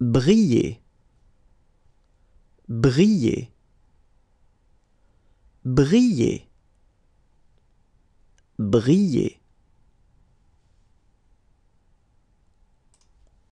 briller, briller, briller, briller.